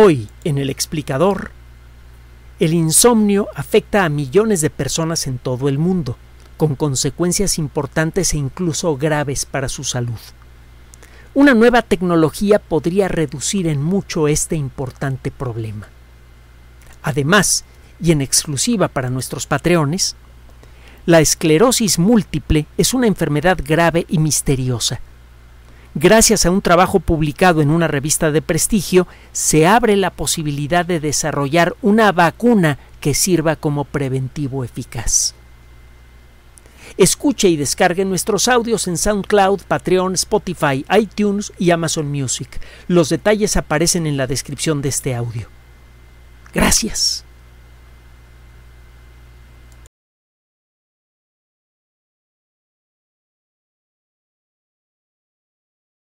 Hoy, en el explicador, el insomnio afecta a millones de personas en todo el mundo, con consecuencias importantes e incluso graves para su salud. Una nueva tecnología podría reducir en mucho este importante problema. Además, y en exclusiva para nuestros patreones, la esclerosis múltiple es una enfermedad grave y misteriosa Gracias a un trabajo publicado en una revista de prestigio, se abre la posibilidad de desarrollar una vacuna que sirva como preventivo eficaz. Escuche y descargue nuestros audios en SoundCloud, Patreon, Spotify, iTunes y Amazon Music. Los detalles aparecen en la descripción de este audio. Gracias.